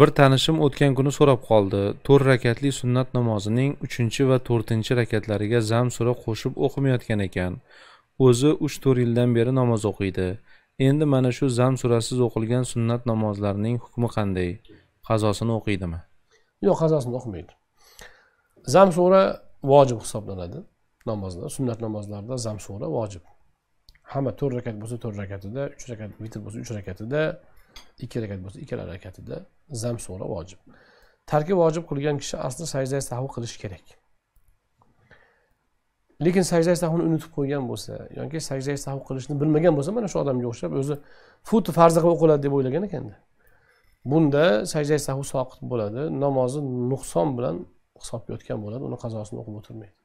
bir tanishim o'tgan kuni so'rab qoldi to'rt rakatli sunnat namozining uchinchi va to'rtinchi rakatlariga zam sura qo'shib o'qimayotgan ekan o'zi uch to'rt yildan beri namoz o'qiydi endi mana shu zam surasiz o'qilgan sunnat namozlarining hukmi qanday qazosini o'qiydimi yo'q qazosini o'qimaydi zam sura vojib hisoblanadi namozda sunnat namozlarida zam sura vojib hamma to'rt rakat bo'lsa to'rt rakatida uch rakat vitr bo'lsa uch rakatida ikki rakat bo'lsa ikkala rakatida zam sura vojib tarki vojib qilgan kishi aslida sajda sahu qilishi kerak lekin sajda sahuni unutib qo'ygan bo'lsa yoki sajda sahu qilishni bilmagan bo'lsa mana shu odamga o'xshab o'zi fut farzi qilib o'qiladi deb o'ylagan ekanda bunda sajda sahu soqit bo'ladi namozi nuqson bilan hisobga o'tgan bo'ladi uni qazosini o'qib o'tirmaydi